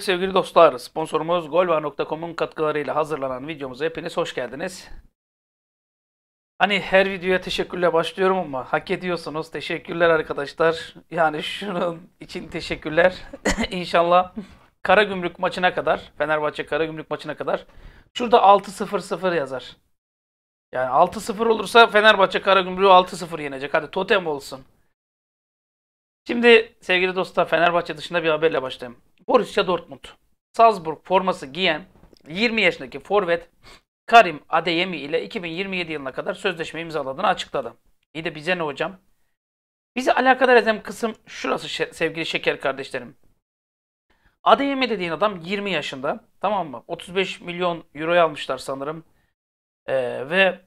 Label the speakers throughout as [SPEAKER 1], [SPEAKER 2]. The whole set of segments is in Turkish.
[SPEAKER 1] Evet sevgili dostlar, sponsorumuz golva.com'un katkılarıyla hazırlanan videomuza hepiniz hoş geldiniz. Hani her videoya teşekkürle başlıyorum ama hak ediyorsunuz. Teşekkürler arkadaşlar. Yani şunun için teşekkürler. İnşallah Kara Gümrük maçına kadar, Fenerbahçe Kara Gümrük maçına kadar şurada 6-0-0 yazar. Yani 6-0 olursa Fenerbahçe Kara Karagümrük'ü 6-0 yenecek. Hadi totem olsun. Şimdi sevgili dostlar Fenerbahçe dışında bir haberle başlayayım. Borussia Dortmund. Salzburg forması giyen 20 yaşındaki forvet Karim Adeyemi ile 2027 yılına kadar sözleşme imzaladığını açıkladı. İyi de bize ne hocam? Bizi alakadar eden kısım şurası sevgili şeker kardeşlerim. Adeyemi dediğin adam 20 yaşında. Tamam mı? 35 milyon euroya almışlar sanırım. Ee, ve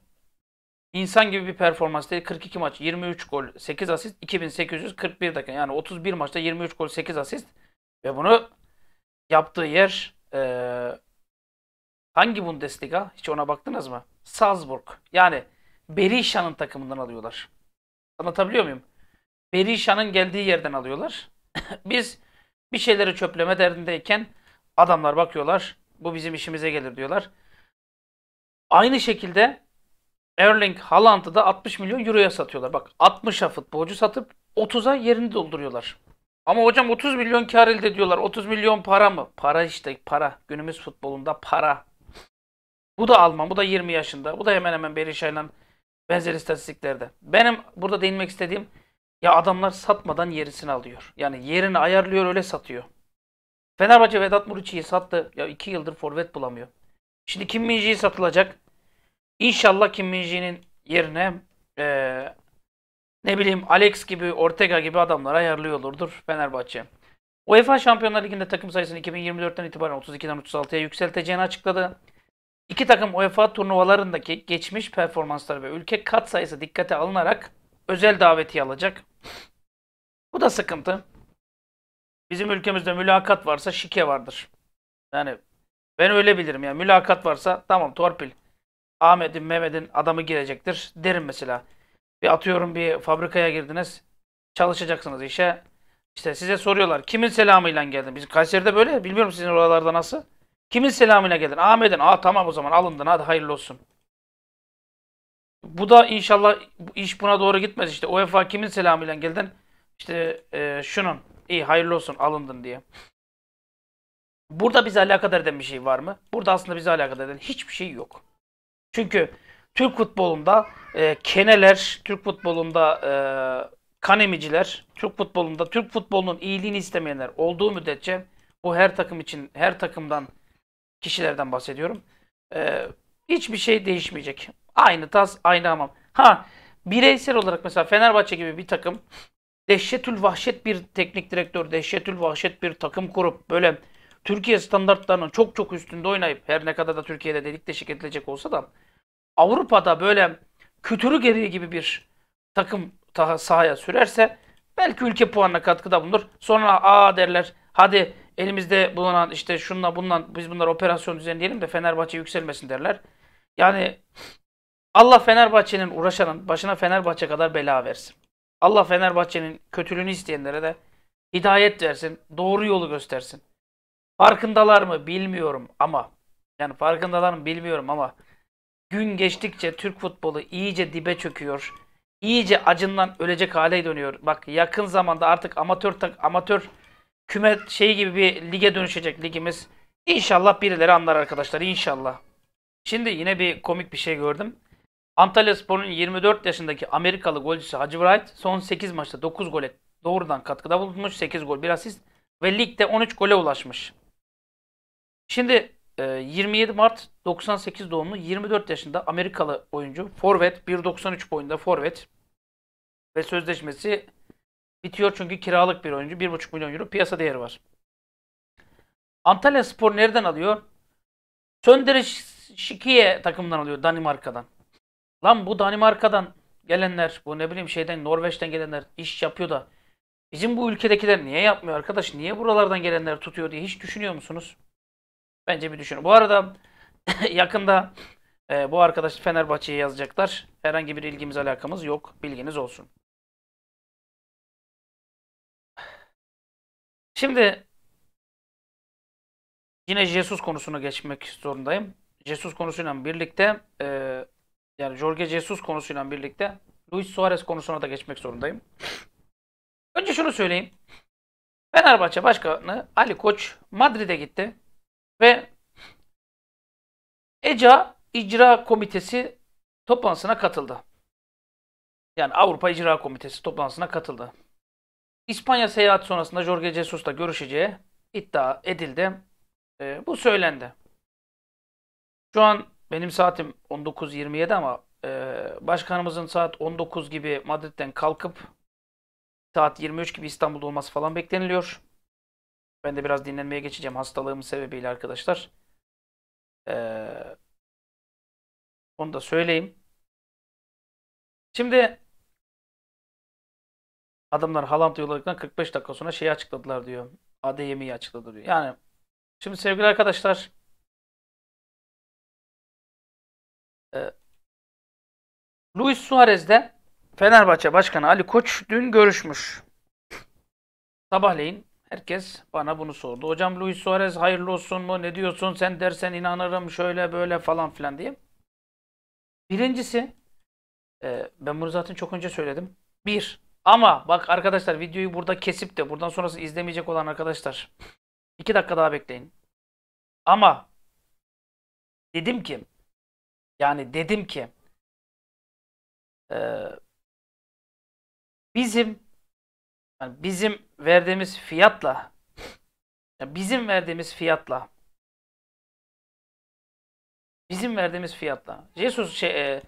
[SPEAKER 1] insan gibi bir performans değil. 42 maç, 23 gol, 8 asist, 2841 dakika. Yani 31 maçta 23 gol, 8 asist. Ve bunu yaptığı yer e, hangi Bundesliga? Hiç ona baktınız mı? Salzburg. Yani Berisha'nın takımından alıyorlar. Anlatabiliyor muyum? Berisha'nın geldiği yerden alıyorlar. Biz bir şeyleri çöpleme derdindeyken adamlar bakıyorlar. Bu bizim işimize gelir diyorlar. Aynı şekilde Erling Haaland'ı da 60 milyon euroya satıyorlar. Bak 60'a futbolcu satıp 30'a yerini dolduruyorlar. Ama hocam 30 milyon kar elde ediyorlar. 30 milyon para mı? Para işte para. Günümüz futbolunda para. Bu da Alman. Bu da 20 yaşında. Bu da hemen hemen Berishay'la benzer istatistiklerde. Benim burada değinmek istediğim ya adamlar satmadan yerisini alıyor. Yani yerini ayarlıyor öyle satıyor. Fenerbahçe Vedat Muriçi'yi sattı. Ya 2 yıldır forvet bulamıyor. Şimdi Kim Minji'yi satılacak. İnşallah Kim Minji'nin yerine ee, ne bileyim Alex gibi, Ortega gibi adamlar ayarlıyor olurdur Fenerbahçe. UEFA Şampiyonlar Ligi'nde takım sayısını 2024'ten itibaren 32'den 36'ya yükselteceğini açıkladı. İki takım UEFA turnuvalarındaki geçmiş performansları ve ülke kat sayısı dikkate alınarak özel daveti alacak. Bu da sıkıntı. Bizim ülkemizde mülakat varsa şike vardır. Yani ben öyle bilirim ya. Mülakat varsa tamam torpil. Ahmet'in Mehmet'in adamı girecektir derim mesela. Bir atıyorum bir fabrikaya girdiniz. Çalışacaksınız işe. İşte size soruyorlar. Kimin selamıyla geldin? Biz Kayseri'de böyle. Bilmiyorum sizin oralarda nasıl. Kimin selamıyla geldin? Ahmet'in. Aa tamam o zaman alındın. Hadi hayırlı olsun. Bu da inşallah iş buna doğru gitmez. İşte UEFA kimin selamıyla geldin? İşte e, şunun. İyi hayırlı olsun alındın diye. Burada bize alakadar eden bir şey var mı? Burada aslında bize alakadar eden hiçbir şey yok. Çünkü Türk futbolunda e, keneler, Türk futbolunda e, kanemiciler, Türk futbolunda Türk futbolunun iyiliğini istemeyenler olduğu müddetçe bu her takım için, her takımdan kişilerden bahsediyorum. E, hiçbir şey değişmeyecek. Aynı tas, aynı hamam. Ha bireysel olarak mesela Fenerbahçe gibi bir takım dehşetül vahşet bir teknik direktör, dehşetül vahşet bir takım kurup böyle Türkiye standartlarının çok çok üstünde oynayıp her ne kadar da Türkiye'de delik deşik edilecek olsa da Avrupa'da böyle kütürü geriye gibi bir takım sahaya sürerse belki ülke puanına katkıda bulunur. Sonra aa derler hadi elimizde bulunan işte şunla bununla biz bunları operasyon düzenleyelim de Fenerbahçe yükselmesin derler. Yani Allah Fenerbahçe'nin uğraşanın başına Fenerbahçe kadar bela versin. Allah Fenerbahçe'nin kötülüğünü isteyenlere de hidayet versin, doğru yolu göstersin. Farkındalar mı bilmiyorum ama yani farkındalar mı bilmiyorum ama Gün geçtikçe Türk futbolu iyice dibe çöküyor. İyice acından ölecek hale dönüyor. Bak yakın zamanda artık amatör tak amatör küme şey gibi bir lige dönüşecek ligimiz. İnşallah birileri anlar arkadaşlar inşallah. Şimdi yine bir komik bir şey gördüm. Antalya Spor'un 24 yaşındaki Amerikalı golcüsü Hacı Wright son 8 maçta 9 gole doğrudan katkıda bulunmuş. 8 gol, bir asist ve ligde 13 gole ulaşmış. Şimdi 27 ee, Mart 98 doğumlu 24 yaşında Amerikalı oyuncu. Forvet 1.93 boyunda forvet. Ve sözleşmesi bitiyor çünkü kiralık bir oyuncu. 1.5 milyon euro piyasa değeri var. Antalya Spor nereden alıyor? Sönderiş Şikiye takımından alıyor Danimarka'dan. Lan bu Danimarka'dan gelenler, bu ne bileyim şeyden Norveç'ten gelenler iş yapıyor da bizim bu ülkedekiler niye yapmıyor arkadaş? Niye buralardan gelenler tutuyor diye hiç düşünüyor musunuz? Bence bir düşünün. Bu arada yakında e, bu arkadaş Fenerbahçe'ye yazacaklar.
[SPEAKER 2] Herhangi bir ilgimiz alakamız yok. Bilginiz olsun. Şimdi yine Jesus
[SPEAKER 1] konusuna geçmek zorundayım. Jesus konusuyla birlikte e, yani Jorge Jesus konusuyla birlikte Luis Suarez konusuna da geçmek zorundayım. Önce şunu söyleyeyim. Fenerbahçe Başkanı Ali Koç Madrid'e gitti. Ve ECA İcra Komitesi toplantısına katıldı. Yani Avrupa İcra Komitesi toplantısına katıldı. İspanya seyahat sonrasında Jorge Jesus'la görüşeceği iddia edildi. E, bu söylendi. Şu an benim saatim 19.27 ama e, başkanımızın saat 19 gibi Madrid'den kalkıp saat 23 gibi İstanbul'da olması falan bekleniliyor. Ben de biraz dinlenmeye geçeceğim hastalığım sebebiyle arkadaşlar.
[SPEAKER 2] Ee, onu da söyleyeyim. Şimdi adamlar Haaland yolladıktan 45 dakika sonra şeyi açıkladılar diyor. ADM'yi açıkladı diyor. Yani şimdi sevgili arkadaşlar e, Luis Suarez'de Fenerbahçe Başkanı Ali Koç dün görüşmüş.
[SPEAKER 1] Sabahleyin Herkes bana bunu sordu. Hocam Luis Suarez hayırlı olsun mu? Ne diyorsun? Sen dersen inanırım şöyle böyle falan filan diye. Birincisi e, ben bunu zaten çok önce söyledim. Bir. Ama bak arkadaşlar videoyu burada kesip de buradan sonrası izlemeyecek olan arkadaşlar. iki dakika daha bekleyin. Ama
[SPEAKER 2] dedim ki yani dedim ki e, bizim yani bizim verdiğimiz fiyatla yani bizim verdiğimiz fiyatla
[SPEAKER 1] bizim verdiğimiz fiyatla Jesus şey, e,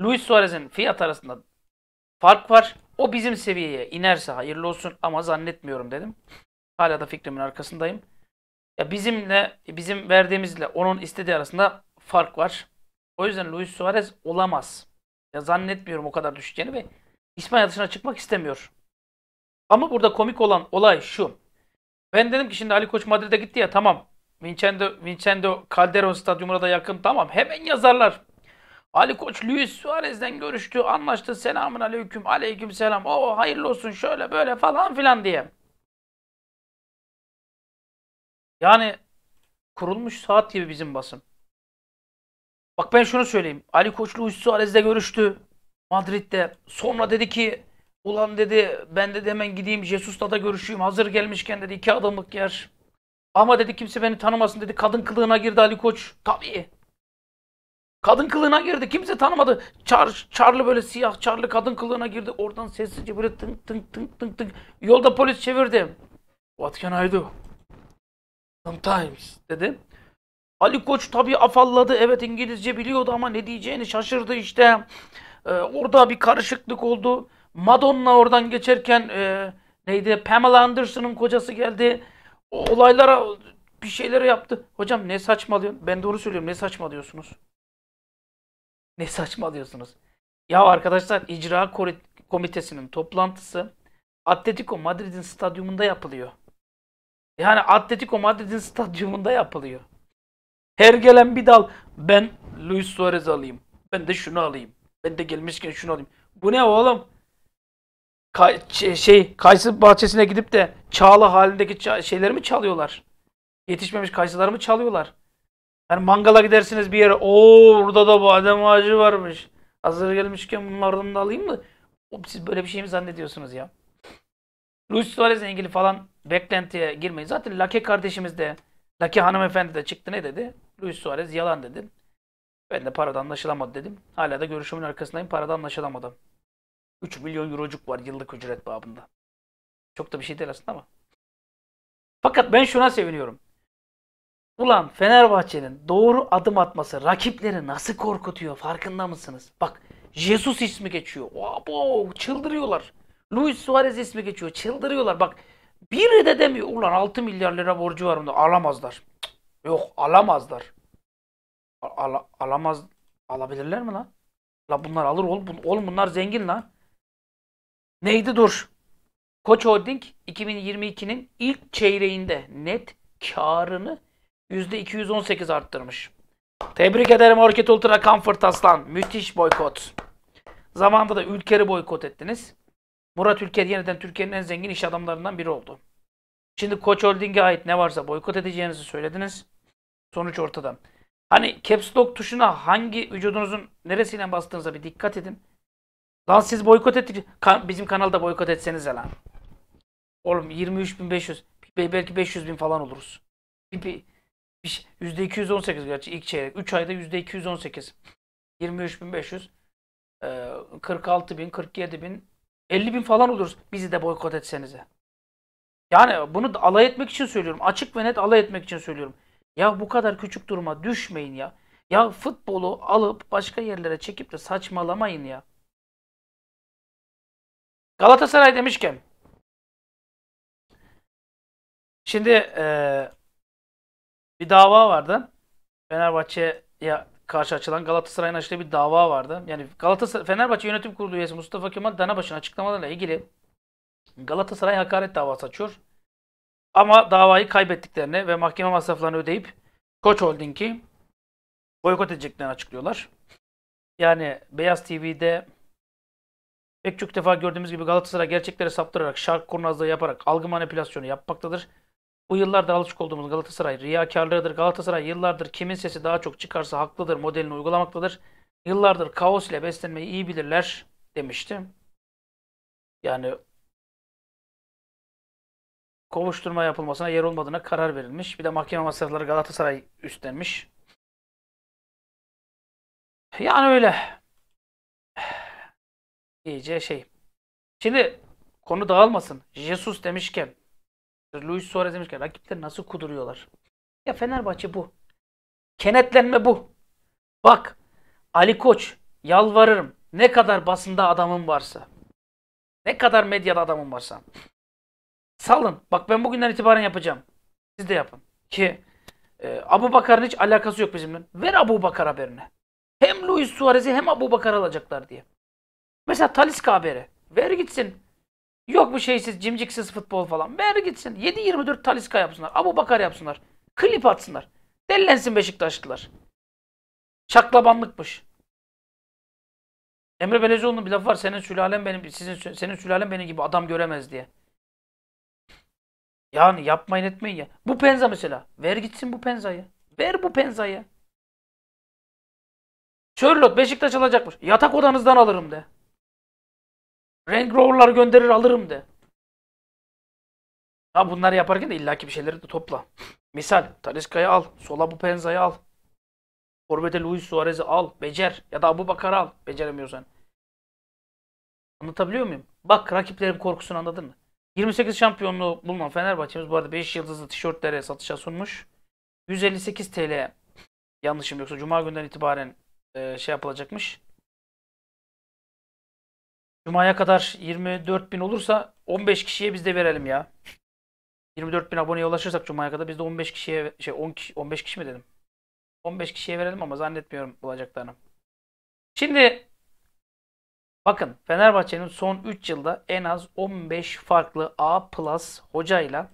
[SPEAKER 1] Luis Suarez'in fiyat arasında fark var. O bizim seviyeye inerse hayırlı olsun ama zannetmiyorum dedim. Hala da fikrimin arkasındayım. Ya bizimle bizim verdiğimizle onun istediği arasında fark var. O yüzden Luis Suarez olamaz. Ya zannetmiyorum o kadar düşeceğini ve İspanya dışına çıkmak istemiyor. Ama burada komik olan olay şu. Ben dedim ki şimdi Ali Koç Madrid'e gitti ya tamam. Vincendo, Vincendo Calderon stadyumuna da yakın tamam. Hemen yazarlar. Ali Koç Luis Suarez'den görüştü, anlaştı. Selamun aleyküm, aleyküm selam. Oo hayırlı olsun şöyle böyle falan filan
[SPEAKER 2] diye. Yani kurulmuş saat gibi bizim basın. Bak ben şunu söyleyeyim. Ali Koç Luis Suarez'le görüştü
[SPEAKER 1] Madrid'de. Sonra dedi ki Ulan dedi ben de hemen gideyim Jesus'la da görüşeyim. Hazır gelmişken dedi iki adamlık yer. Ama dedi kimse beni tanımasın dedi. Kadın kılığına girdi Ali Koç. Tabii. Kadın kılığına girdi. Kimse tanımadı. Çar, çarlı böyle siyah çarlı kadın kılığına girdi. Oradan sessizce böyle tınk tınk tınk tınk tınk. Yolda polis çevirdi. What can I do? Sometimes dedi. Ali Koç tabii afalladı. Evet İngilizce biliyordu ama ne diyeceğini şaşırdı işte. Ee, orada bir karışıklık oldu. Madonna oradan geçerken e, neydi? Pamela Anderson'ın kocası geldi. O olaylara bir şeyleri yaptı. Hocam ne saçmalıyorsun? Ben doğru söylüyorum. Ne saçmalıyorsunuz? Ne saçmalıyorsunuz? Ya arkadaşlar icra komitesinin toplantısı Atletico Madrid'in stadyumunda yapılıyor. Yani Atletico Madrid'in stadyumunda yapılıyor. Her gelen bir dal ben Luis Suarez alayım. Ben de şunu alayım. Ben de gelmişken şunu alayım. Bu ne oğlum? Ka şey, şey kayısı bahçesine gidip de çağlı halindeki ça şeyleri mi çalıyorlar? Yetişmemiş kayısıları mı çalıyorlar? Yani mangala gidersiniz bir yere. Oo burada da badem ağacı varmış. Hazır gelmişken bunlardan da alayım mı? Siz böyle bir şey mi zannediyorsunuz ya? Luis Suarez'le ilgili falan beklentiye girmeyin. Zaten Lake kardeşimiz de Lake hanımefendi de çıktı ne dedi? Luis Suarez yalan dedi. Ben de paradan anlaşılamadı dedim. Hala da görüşümün arkasındayım. Paradan anlaşılamadı. 3 milyon eurocuk var yıllık ücret babında. Çok da bir şey değil aslında ama. Fakat ben şuna seviniyorum. Ulan Fenerbahçe'nin doğru adım atması rakipleri nasıl korkutuyor farkında mısınız? Bak Jesus ismi geçiyor. Abo çıldırıyorlar. Luis Suarez ismi geçiyor. Çıldırıyorlar. Bak biri de demiyor. Ulan 6 milyar lira borcu var bunda. Alamazlar. Cık, yok alamazlar. Al, al, alamaz. Alabilirler mi lan? La bunlar alır oğlum. Oğlum bunlar zengin lan. Neydi dur? Koç Holding 2022'nin ilk çeyreğinde net karını %218 arttırmış. Tebrik ederim Orchid Ultra Comfort Aslan. Müthiş boykot. Zamanında da Ülker'i boykot ettiniz. Murat Ülker yeniden Türkiye'nin en zengin iş adamlarından biri oldu. Şimdi Koç Holding'e ait ne varsa boykot edeceğinizi söylediniz. Sonuç ortada. Hani caps lock tuşuna hangi vücudunuzun neresiyle bastığınıza bir dikkat edin. Lan siz boykot ettik. Ka- bizim kanalda boykot etseniz lan. Oğlum 23.500. Belki 500 bin falan oluruz. Bir, bir, bir, %218 şey, gerçi ilk çeyrek. 3 ayda %218. 23.500. Ee, 46 bin, 50 e, bin falan oluruz. Bizi de boykot etsenize. Yani bunu alay etmek için söylüyorum. Açık ve net alay etmek için söylüyorum. Ya bu kadar küçük duruma düşmeyin ya. Ya futbolu alıp başka yerlere çekip de saçmalamayın
[SPEAKER 2] ya. Galatasaray demişken şimdi e, bir dava vardı.
[SPEAKER 1] Fenerbahçe'ye karşı açılan Galatasaray'ın açtığı bir dava vardı. Yani Galatasaray Fenerbahçe Yönetim Kurulu üyesi Mustafa Kemal Danabaş'ın açıklamalarıyla ilgili Galatasaray hakaret davası açıyor. Ama davayı kaybettiklerini ve mahkeme masraflarını ödeyip Koç Holding'i boykot edeceklerini açıklıyorlar. Yani Beyaz TV'de Pek çok defa gördüğümüz gibi Galatasaray gerçekleri saptırarak, şark kurnazlığı yaparak algı manipülasyonu yapmaktadır. Bu yıllarda alışık olduğumuz Galatasaray riyakarlığıdır. Galatasaray yıllardır kimin sesi daha çok çıkarsa haklıdır modelini uygulamaktadır. Yıllardır kaos ile beslenmeyi iyi bilirler demişti. Yani kovuşturma yapılmasına yer olmadığına karar verilmiş. Bir de mahkeme masrafları Galatasaray
[SPEAKER 2] üstlenmiş. Yani öyle iyice şey. Şimdi konu dağılmasın. Jesus
[SPEAKER 1] demişken, Luis Suarez demişken rakipler nasıl kuduruyorlar? Ya Fenerbahçe bu. Kenetlenme bu. Bak Ali Koç yalvarırım. Ne kadar basında adamın varsa. Ne kadar medyada adamın varsa. Salın. Bak ben bugünden itibaren yapacağım. Siz de yapın. Ki e, Abu Bakar'ın hiç alakası yok bizimle. Ver Abu Bakar haberini. Hem Luis Suarez'i hem Abu Bakar alacaklar diye. Mesela Taliska haberi. Ver gitsin. Yok bu şeysiz, cimciksiz futbol falan. Ver gitsin. 7-24 Taliska yapsınlar. Abu Bakar yapsınlar. Klip atsınlar. Dellensin Beşiktaşlılar. Şaklabanlıkmış. Emre Belezoğlu'nun bir lafı var. Senin sülalen benim, sizin, senin sülalen benim gibi adam göremez diye. Yani yapmayın etmeyin ya. Bu penza mesela. Ver gitsin bu penzayı. Ver
[SPEAKER 2] bu penzayı. Sherlock Beşiktaş alacakmış. Yatak odanızdan alırım de. Range Rover'lar gönderir alırım de.
[SPEAKER 1] Ha bunları yaparken de illaki bir şeyleri de topla. Misal Taliska'yı al. Sola bu Penza'yı al. Forvet'e Luis Suarez'i al. Becer. Ya da Abu Bakar al. Beceremiyorsan. Anlatabiliyor muyum? Bak rakiplerim korkusunu anladın mı? 28 şampiyonluğu bulunan Fenerbahçe'miz bu arada 5 yıldızlı tişörtlere satışa sunmuş. 158 TL yanlışım yoksa Cuma günden itibaren e, şey yapılacakmış. Cuma'ya kadar 24 bin olursa 15 kişiye biz de verelim ya. 24 bin aboneye ulaşırsak Cuma'ya kadar biz de 15 kişiye şey 10 kişi, 15 kişi mi dedim? 15 kişiye verelim ama zannetmiyorum bulacaklarını. Şimdi bakın Fenerbahçe'nin son 3 yılda en az 15 farklı A plus hocayla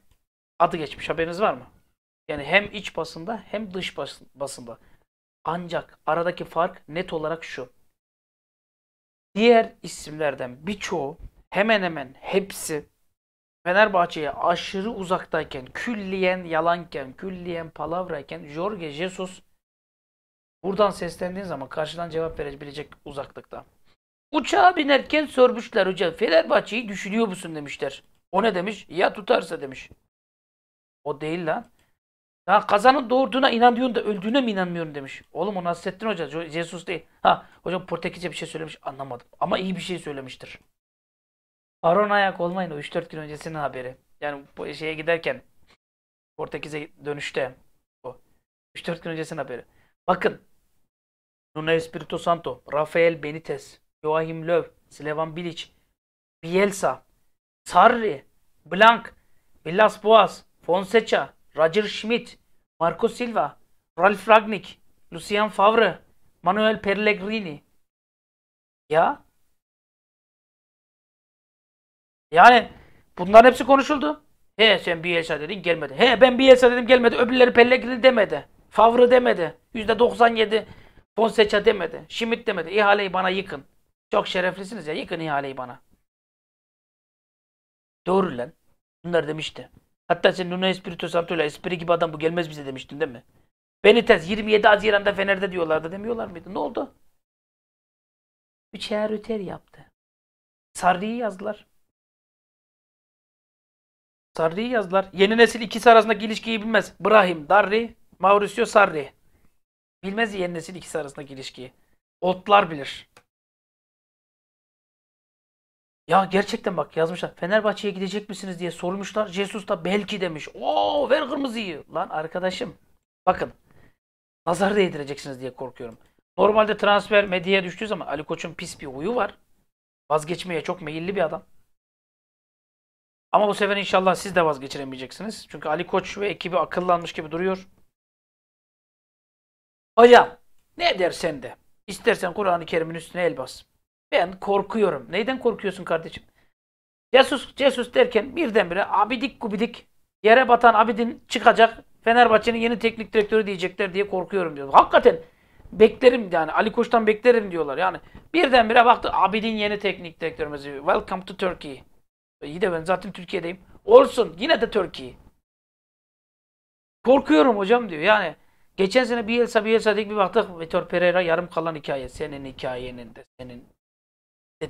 [SPEAKER 1] adı geçmiş haberiniz var mı? Yani hem iç basında hem dış basında. Ancak aradaki fark net olarak şu diğer isimlerden birçoğu hemen hemen hepsi Fenerbahçe'ye aşırı uzaktayken, külliyen yalanken, külliyen palavrayken Jorge Jesus buradan seslendiğin zaman karşıdan cevap verebilecek uzaklıkta. Uçağa binerken sormuşlar hocam Fenerbahçe'yi düşünüyor musun demişler. O ne demiş? Ya tutarsa demiş. O değil lan. Ha kazanın doğurduğuna inanıyorsun da öldüğüne mi inanmıyorum demiş. Oğlum o Nasrettin Hoca, Jesus değil. Ha hocam Portekizce bir şey söylemiş anlamadım. Ama iyi bir şey söylemiştir. Aron ayak olmayın o 3-4 gün öncesinin haberi. Yani bu şeye giderken Portekiz'e dönüşte o. 3-4 gün öncesinin haberi. Bakın. Nuno Espirito Santo, Rafael Benitez, Joachim Löw, Slevan Bilic, Bielsa, Sarri, Blanc, Villas Boas, Fonseca, Roger Schmidt, Marco Silva,
[SPEAKER 2] Ralf Ragnik, Lucien Favre, Manuel Pellegrini. Ya. Yani bunların hepsi konuşuldu.
[SPEAKER 1] He sen Bielsa dedin gelmedi. He ben Bielsa dedim gelmedi. Öbürleri Pellegrini demedi. Favre demedi. %97 Fonseca demedi. Schmidt demedi. İhaleyi bana yıkın. Çok şereflisiniz ya. Yıkın ihaleyi bana. Doğru lan. Bunlar demişti. Hatta sen Nuno Espiritu Santo'yla espri gibi adam bu gelmez bize demiştin değil mi? Benitez
[SPEAKER 2] 27 Haziran'da Fener'de diyorlardı demiyorlar mıydı? Ne oldu? Üçer öter yaptı. Sarri'yi yazdılar.
[SPEAKER 1] Sarri'yi yazdılar. Yeni nesil ikisi arasındaki ilişkiyi bilmez. Brahim, Darri, Mauricio Sarri. Bilmez yeni nesil ikisi arasındaki ilişkiyi. Otlar bilir. Ya gerçekten bak yazmışlar. Fenerbahçe'ye gidecek misiniz diye sormuşlar. Jesus da belki demiş. Oo ver kırmızıyı. Lan arkadaşım bakın. Nazar değdireceksiniz diye korkuyorum. Normalde transfer medyaya düştüğü zaman Ali Koç'un pis bir huyu var. Vazgeçmeye çok meyilli bir adam. Ama bu sefer inşallah siz de vazgeçiremeyeceksiniz. Çünkü Ali Koç ve ekibi akıllanmış gibi duruyor. Hocam ne dersen de. İstersen Kur'an-ı Kerim'in üstüne el bas. Ben korkuyorum. Neyden korkuyorsun kardeşim? Cesus, cesus derken birdenbire abidik gubidik yere batan abidin çıkacak. Fenerbahçe'nin yeni teknik direktörü diyecekler diye korkuyorum diyor. Hakikaten beklerim yani Ali Koç'tan beklerim diyorlar. Yani birdenbire baktı abidin yeni teknik direktörü Welcome to Turkey. İyi de ben zaten Türkiye'deyim. Olsun yine de Turkey. Korkuyorum hocam diyor. Yani geçen sene bir Bielsa Bielsa dedik bir baktık Vitor Pereira yarım kalan hikaye. Senin hikayenin de senin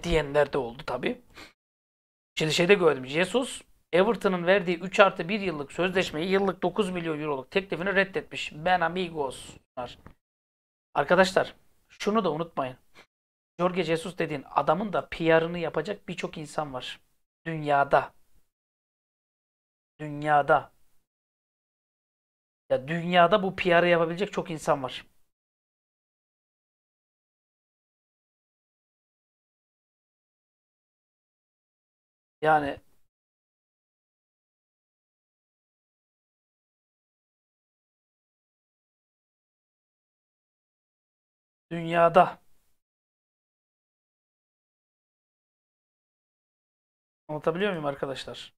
[SPEAKER 1] diyenler de oldu tabi. Şimdi şeyde gördüm. Jesus Everton'ın verdiği 3 artı 1 yıllık sözleşmeyi yıllık 9 milyon euroluk teklifini reddetmiş. Ben amigos. Arkadaşlar şunu da unutmayın. Jorge Jesus dediğin adamın da PR'ını yapacak birçok insan var. Dünyada.
[SPEAKER 2] Dünyada. Ya dünyada bu PR'ı yapabilecek çok insan var. Yani dünyada anlatabiliyor muyum arkadaşlar?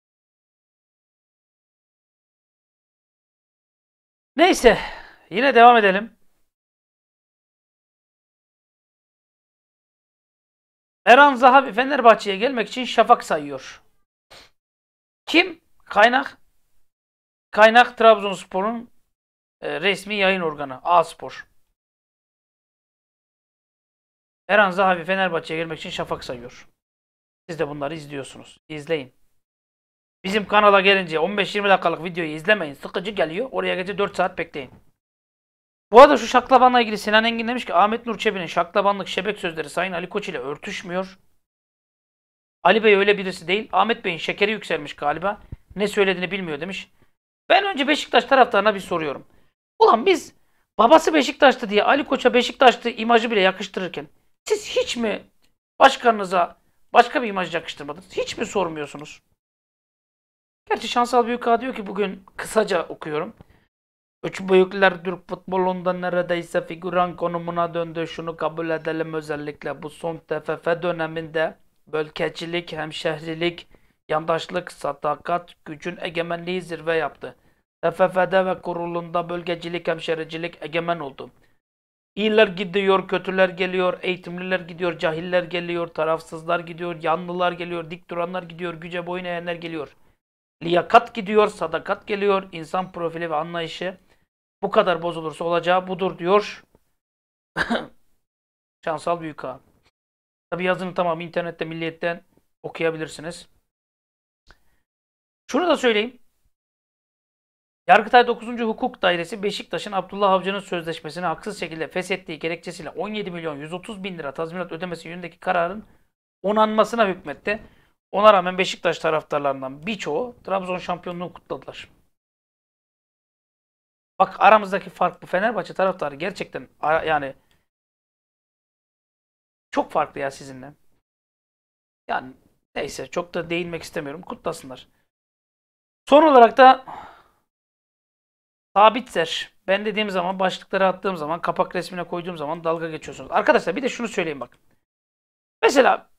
[SPEAKER 2] Neyse yine devam edelim. Eren Zahavi Fenerbahçe'ye gelmek için şafak sayıyor. Kim? Kaynak. Kaynak Trabzonspor'un e, resmi yayın organı. A-Spor. Eren Zahavi Fenerbahçe'ye gelmek için şafak sayıyor. Siz de bunları izliyorsunuz. İzleyin. Bizim kanala
[SPEAKER 1] gelince 15-20 dakikalık videoyu izlemeyin. Sıkıcı geliyor. Oraya gece 4 saat bekleyin. Bu arada şu şaklabanla ilgili Sinan Engin demiş ki Ahmet Nur Çebi'nin şaklabanlık şebek sözleri Sayın Ali Koç ile örtüşmüyor. Ali Bey öyle birisi değil. Ahmet Bey'in şekeri yükselmiş galiba. Ne söylediğini bilmiyor demiş. Ben önce Beşiktaş taraftarına bir soruyorum. Ulan biz babası Beşiktaş'tı diye Ali Koç'a Beşiktaş'tı imajı bile yakıştırırken siz hiç mi başkanınıza başka bir imaj yakıştırmadınız? Hiç mi sormuyorsunuz? Gerçi Şansal Büyükağ diyor ki bugün kısaca okuyorum. Üç büyükler Türk futbolunda neredeyse figüran konumuna döndü. Şunu kabul edelim özellikle bu son TFF döneminde bölgecilik, hemşehrilik, yandaşlık, sadakat, gücün egemenliği zirve yaptı. TFF'de ve kurulunda bölgecilik, hemşericilik egemen oldu. İyiler gidiyor, kötüler geliyor, eğitimliler gidiyor, cahiller geliyor, tarafsızlar gidiyor, yanlılar geliyor, dik duranlar gidiyor, güce boyun eğenler geliyor. Liyakat gidiyor, sadakat geliyor, insan profili ve anlayışı bu kadar bozulursa olacağı budur diyor. Şansal Büyük Ağa. Tabi yazını tamam internette milliyetten okuyabilirsiniz. Şunu da söyleyeyim. Yargıtay 9. Hukuk Dairesi Beşiktaş'ın Abdullah Avcı'nın sözleşmesini haksız şekilde feshettiği gerekçesiyle 17 milyon 130 bin lira tazminat ödemesi yönündeki kararın onanmasına hükmetti. Ona rağmen Beşiktaş taraftarlarından birçoğu Trabzon şampiyonluğu kutladılar. Bak aramızdaki fark bu Fenerbahçe taraftarı gerçekten yani çok farklı ya sizinle. Yani neyse çok da değinmek istemiyorum. Kutlasınlar. Son olarak da Sabitzer. Ben dediğim zaman başlıkları attığım zaman kapak resmine koyduğum zaman dalga geçiyorsunuz. Arkadaşlar bir de şunu söyleyeyim bak. Mesela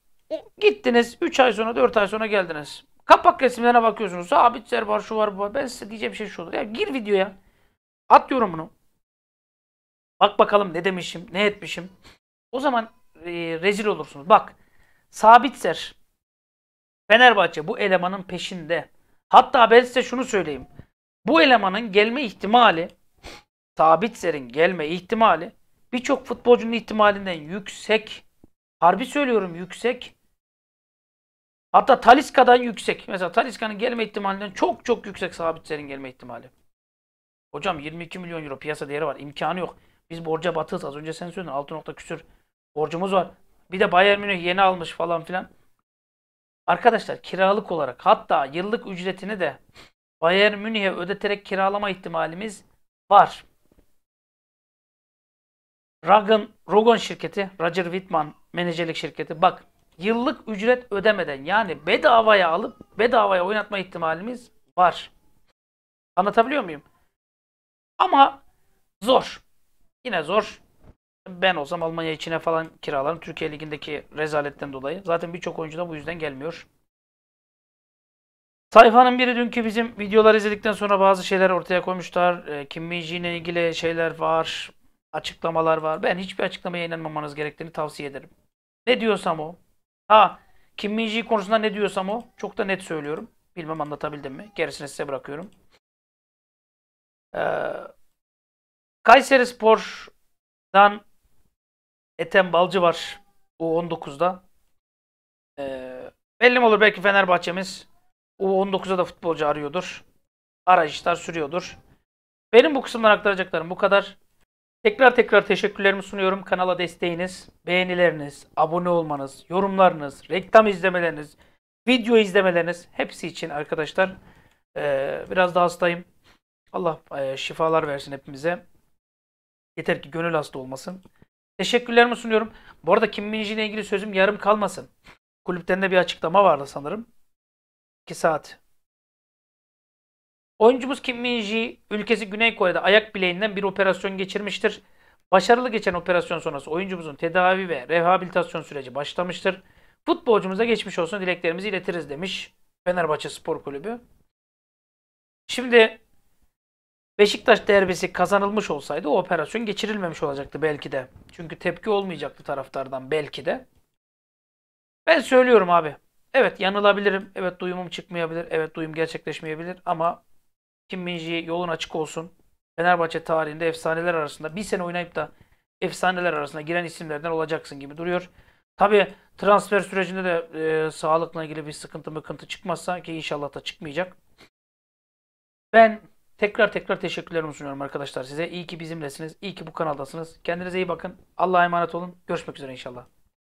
[SPEAKER 1] gittiniz 3 ay sonra 4 ay sonra geldiniz. Kapak resimlerine bakıyorsunuz. Sabitzer var şu var bu var. Ben size diyeceğim şey şu olur. Ya gir videoya. At yorumunu, Bak bakalım ne demişim, ne etmişim. O zaman e, rezil olursunuz. Bak, Sabitzer, Fenerbahçe bu elemanın peşinde. Hatta ben size şunu söyleyeyim. Bu elemanın gelme ihtimali, Sabitzer'in gelme ihtimali birçok futbolcunun ihtimalinden yüksek. Harbi söylüyorum yüksek. Hatta Taliska'dan yüksek. Mesela Taliska'nın gelme ihtimalinden çok çok yüksek Sabitzer'in gelme ihtimali. Hocam 22 milyon euro piyasa değeri var. İmkanı yok. Biz borca batığız. Az önce sen söyledin. 6 nokta küsür borcumuz var. Bir de Bayern Münih yeni almış falan filan. Arkadaşlar kiralık olarak hatta yıllık ücretini de Bayern Münih'e ödeterek kiralama ihtimalimiz var. Ragon, Rogon şirketi, Roger Whitman menajerlik şirketi. Bak yıllık ücret ödemeden yani bedavaya alıp bedavaya oynatma ihtimalimiz var. Anlatabiliyor muyum? Ama zor. Yine zor. Ben olsam Almanya içine falan kiralarım. Türkiye Ligi'ndeki rezaletten dolayı. Zaten birçok oyuncu da bu yüzden gelmiyor. Sayfanın biri dünkü bizim videoları izledikten sonra bazı şeyler ortaya koymuşlar. E, Kim ile ilgili şeyler var. Açıklamalar var. Ben hiçbir açıklamaya inanmamanız gerektiğini tavsiye ederim. Ne diyorsam o. Ha Kim Minji konusunda ne diyorsam o. Çok da net söylüyorum. Bilmem anlatabildim mi? Gerisini size bırakıyorum. Ee, Kayseri Spor'dan Ethem Balcı var U19'da. Ee, belli mi olur belki Fenerbahçe'miz U19'a da futbolcu arıyordur. Arayışlar sürüyordur. Benim bu kısımdan aktaracaklarım bu kadar. Tekrar tekrar teşekkürlerimi sunuyorum. Kanala desteğiniz, beğenileriniz, abone olmanız, yorumlarınız, reklam izlemeleriniz, video izlemeleriniz hepsi için arkadaşlar. Ee, biraz daha hastayım. Allah e, şifalar versin hepimize. Yeter ki gönül hasta olmasın. Teşekkürlerimi sunuyorum. Bu arada Kim Min ile ilgili sözüm yarım kalmasın. Kulüpten de bir açıklama vardı sanırım. 2 saat. Oyuncumuz Kim Min ülkesi Güney Kore'de ayak bileğinden bir operasyon geçirmiştir. Başarılı geçen operasyon sonrası oyuncumuzun tedavi ve rehabilitasyon süreci başlamıştır. Futbolcumuza geçmiş olsun dileklerimizi iletiriz demiş Fenerbahçe Spor Kulübü. Şimdi Beşiktaş derbisi kazanılmış olsaydı o operasyon geçirilmemiş olacaktı belki de. Çünkü tepki olmayacaktı taraftardan belki de. Ben söylüyorum abi. Evet yanılabilirim. Evet duyumum çıkmayabilir. Evet duyum gerçekleşmeyebilir. Ama Kim Minji yolun açık olsun. Fenerbahçe tarihinde efsaneler arasında bir sene oynayıp da efsaneler arasında giren isimlerden olacaksın gibi duruyor. Tabi transfer sürecinde de e, sağlıkla ilgili bir sıkıntı mıkıntı çıkmazsa ki inşallah da çıkmayacak. Ben Tekrar tekrar teşekkürlerimi sunuyorum arkadaşlar size. İyi ki bizimlesiniz. İyi ki bu kanaldasınız. Kendinize iyi bakın. Allah'a emanet olun. Görüşmek üzere inşallah.